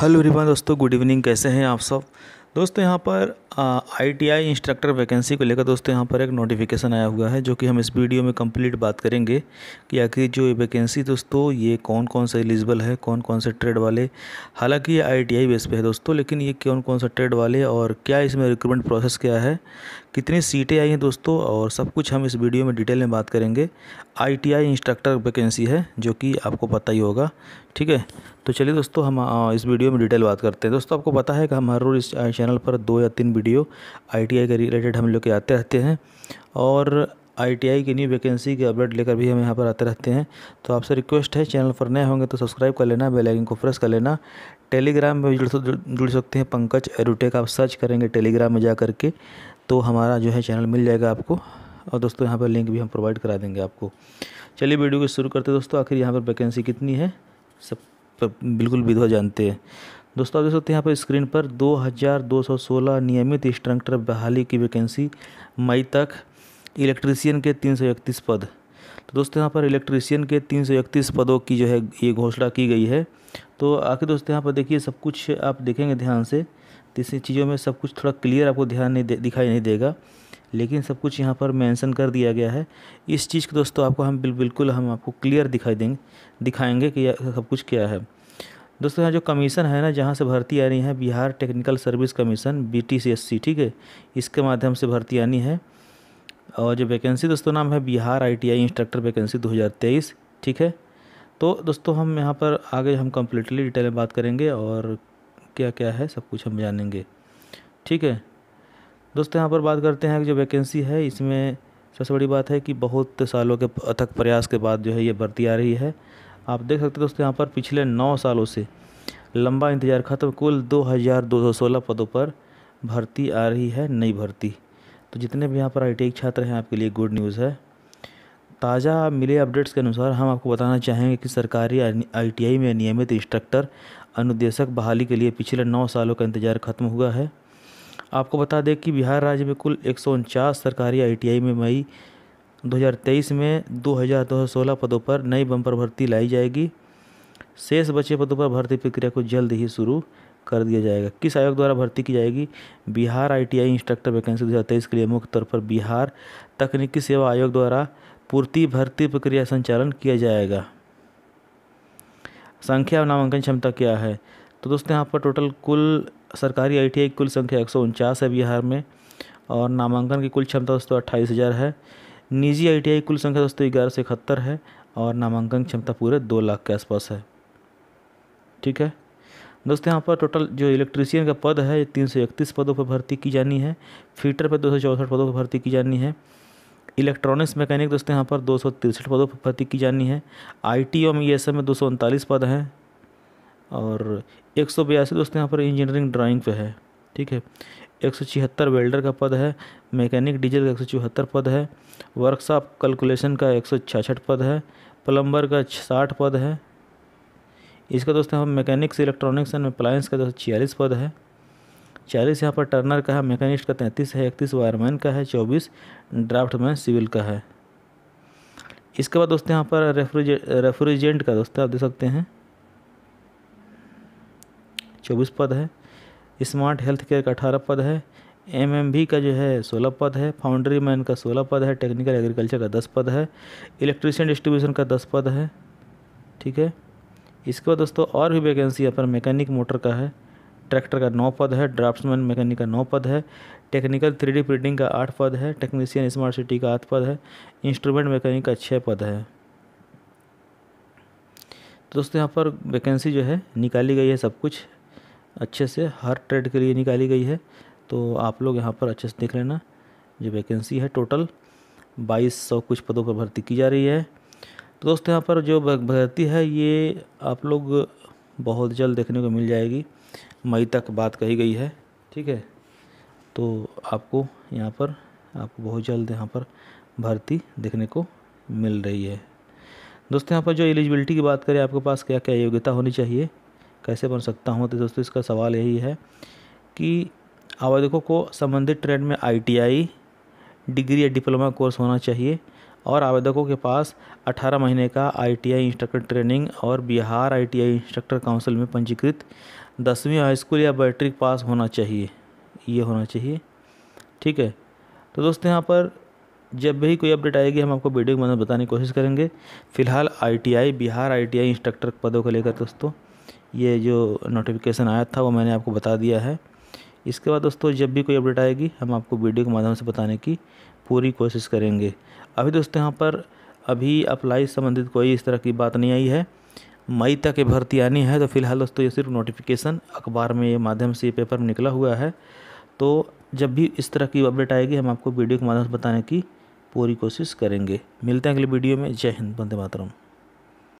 hello Riba दोस्तों good evening कैसे हैं आप सब दोस्तों यहाँ पर आईटीआई इंस्ट्रक्टर वैकेंसी को लेकर दोस्तों यहाँ पर एक नोटिफिकेशन आया हुआ है जो कि हम इस वीडियो में कंप्लीट बात करेंगे कि आखिर जो ये वैकेंसी दोस्तों ये कौन कौन सा एलिजिबल है कौन कौन से ट्रेड वाले हालांकि ये आई बेस पे है दोस्तों लेकिन ये कौन कौन सा ट्रेड वाले और क्या इसमें रिक्रूटमेंट प्रोसेस क्या है कितनी सीटें आई हैं दोस्तों और सब कुछ हम इस वीडियो में डिटेल में बात करेंगे आईटीआई इंस्ट्रक्टर वैकेंसी है जो कि आपको पता ही होगा ठीक है तो चलिए दोस्तों हम इस वीडियो में डिटेल बात करते हैं दोस्तों आपको पता है कि हम हर रोज़ इस चैनल पर दो या तीन वीडियो आई के रिलेटेड हम लोग के आते रहते हैं और आईटीआई की न्यू वैकेंसी के अपडेट लेकर भी हम यहाँ पर आते रहते हैं तो आपसे रिक्वेस्ट है चैनल पर नए होंगे तो सब्सक्राइब कर लेना बेल आइकन को प्रेस कर लेना टेलीग्राम में जुड़ जुड़ सकते हैं पंकज एरूटेक आप सर्च करेंगे टेलीग्राम में जा करके तो हमारा जो है चैनल मिल जाएगा आपको और दोस्तों यहाँ पर लिंक भी हम प्रोवाइड करा देंगे आपको चलिए वीडियो को शुरू करते दोस्तों आखिर यहाँ पर वैकेंसी कितनी है सब बिल्कुल विधवा जानते हैं दोस्तों आप देख सकते हैं यहाँ पर स्क्रीन पर 2216 नियमित इंस्ट्रक्टर बहाली की वैकेंसी मई तक इलेक्ट्रीशियन के तीन पद तो दोस्तों यहाँ पर इलेक्ट्रीशियन के तीन पदों की जो है ये घोषणा की गई है तो आखिर दोस्तों यहाँ पर देखिए सब कुछ आप देखेंगे ध्यान से तो इस चीज़ों में सब कुछ थोड़ा क्लियर आपको ध्यान नहीं दे, दिखाई नहीं देगा लेकिन सब कुछ यहाँ पर मेंशन कर दिया गया है इस चीज़ को दोस्तों आपको हम बिल, बिल्कुल हम आपको क्लियर दिखाई देंगे दिखाएंगे कि सब कुछ क्या है दोस्तों यहाँ जो कमीशन है ना जहाँ से भर्ती आनी है Bihar technical service commission B ठीक है इसके माध्यम से भर्ती आनी है और जो वैकेंसी दोस्तों नाम है बिहार आई इंस्ट्रक्टर वैकेंसी दो ठीक है तो दोस्तों हम यहाँ पर आगे हम कम्प्लीटली डिटेल में बात करेंगे और क्या क्या है सब कुछ हम जानेंगे ठीक है दोस्तों यहाँ पर बात करते हैं कि जो वैकेंसी है इसमें सबसे बड़ी बात है कि बहुत सालों के अथक प्रयास के बाद जो है ये भर्ती आ रही है आप देख सकते हैं दोस्तों यहाँ पर पिछले नौ सालों से लंबा इंतजार खत्म कुल दो हज़ार दो सौ सोलह पदों पर भर्ती आ रही है नई भर्ती तो जितने भी यहाँ पर आई e छात्र हैं आपके लिए गुड न्यूज़ है ताज़ा मिले अपडेट्स के अनुसार हम आपको बताना चाहेंगे कि सरकारी आई में नियमित इंस्ट्रक्टर अनुदेशक बहाली के लिए पिछले नौ सालों का इंतजार खत्म हुआ है आपको बता दें कि बिहार राज्य में कुल एक सरकारी आईटीआई में मई 2023 में 2216 पदों पर नई बम्पर भर्ती लाई जाएगी शेष बचे पदों पर भर्ती प्रक्रिया को जल्द ही शुरू कर दिया जाएगा किस आयोग द्वारा भर्ती की जाएगी बिहार आईटीआई इंस्ट्रक्टर वैकेंसी दो के लिए मुख्य तौर पर बिहार तकनीकी सेवा आयोग द्वारा पूर्ति भर्ती प्रक्रिया संचालन किया जाएगा संख्या और नामांकन क्षमता क्या है तो दोस्तों यहाँ पर टोटल कुल सरकारी आई की कुल संख्या एक है बिहार में और नामांकन की कुल क्षमता दोस्तों अट्ठाईस हज़ार है निजी आई की कुल संख्या दोस्तों ग्यारह सौ इकहत्तर है और नामांकन क्षमता पूरे दो लाख के आसपास है ठीक है दोस्तों यहाँ पर टोटल जो इलेक्ट्रीशियन का पद है ये तीन सौ इकतीस पदों पर भर्ती की जानी है फीटर पर दो सौ चौंसठ पदों पर भर्ती की जानी है इलेक्ट्रॉनिक्स मैकेनिक दोस्तों यहाँ पर दो सौ तिरसठ पदों पर भर्ती की जानी है आईटी और ई एस एम में दो सौ उनतालीस पद हैं और एक सौ बयासी दोस्तों यहाँ पर इंजीनियरिंग ड्राइंग पे है ठीक है एक सौ छिहत्तर वेल्डर का पद है मैकेनिक डीजल का एक सौ चौहत्तर पद है वर्कशॉप कैलकुलेशन का एक सौ छियासठ पद है प्लम्बर का साठ पद है इसका दोस्तों यहाँ मैकेनिक्स इलेक्ट्रॉनिक्स एंड अप्लायंस का दो सौ छियालीस पद है चालीस यहाँ पर टर्नर का है मैकेनिस्ट का तैंतीस है इकतीस वायरमैन का है चौबीस ड्राफ्टमैन सिविल का है इसके बाद दोस्तों यहाँ पर रेफ्रिजे रेफ्रिजेंट का दोस्तों आप देख सकते हैं चौबीस पद है स्मार्ट हेल्थ केयर का अठारह पद है एमएमबी का जो है सोलह पद है फाउंड्री मैन का सोलह पद है टेक्निकल एग्रीकल्चर का दस पद है इलेक्ट्रीशियन डिस्ट्रीब्यूशन का दस पद है ठीक है इसके बाद दोस्तों और भी वैकेंसी यहाँ पर मैकेनिक मोटर का है ट्रैक्टर का नौ पद है ड्राफ्ट्समैन मैकेनिक का नौ पद है टेक्निकल थ्री प्रिंटिंग का आठ पद है टेक्नीशियन स्मार्ट सिटी का आठ पद है इंस्ट्रूमेंट मैकेनिक का छः पद है तो दोस्तों यहाँ पर वैकेंसी जो है निकाली गई है सब कुछ अच्छे से हर ट्रेड के लिए निकाली गई है तो आप लोग यहाँ पर अच्छे से देख लेना जो वैकेंसी है टोटल बाईस सौ कुछ पदों पर भर्ती की जा रही है तो दोस्तों यहाँ पर जो भर्ती है ये आप लोग बहुत जल्द देखने को मिल जाएगी मई तक बात कही गई है ठीक है तो आपको यहाँ पर आपको बहुत जल्द यहाँ पर भर्ती देखने को मिल रही है दोस्तों यहाँ पर जो एलिजिबिलिटी की बात करें आपके पास क्या क्या योग्यता होनी चाहिए कैसे बन सकता हूँ तो दोस्तों इसका सवाल यही है कि आवेदकों को संबंधित ट्रेड में आईटीआई डिग्री या डिप्लोमा कोर्स होना चाहिए और आवेदकों के पास 18 महीने का आईटीआई इंस्ट्रक्टर ट्रेनिंग और बिहार आईटीआई इंस्ट्रक्टर काउंसिल में पंजीकृत दसवीं हाई स्कूल या बैट्रिक पास होना चाहिए ये होना चाहिए ठीक है तो दोस्तों यहाँ पर जब भी कोई अपडेट आएगी हम आपको वीडियो के मदद बताने की कोशिश करेंगे फिलहाल आईटीआई बिहार आईटीआई इंस्ट्रक्टर पदों को लेकर दोस्तों ये जो नोटिफिकेशन आया था वो मैंने आपको बता दिया है इसके बाद दोस्तों जब भी कोई अपडेट आएगी हम आपको वीडियो के माध्यम से बताने की पूरी कोशिश करेंगे अभी दोस्तों यहाँ पर अभी अप्लाई संबंधित कोई इस तरह की बात नहीं आई है मई तक ये भर्ती आनी है तो फिलहाल दोस्तों ये सिर्फ नोटिफिकेशन अखबार में ये माध्यम से ये पेपर में निकला हुआ है तो जब भी इस तरह की अपडेट आएगी हम आपको वीडियो के माध्यम से बताने की पूरी कोशिश करेंगे मिलते हैं अगले वीडियो में जय हिंद बंदे मातरम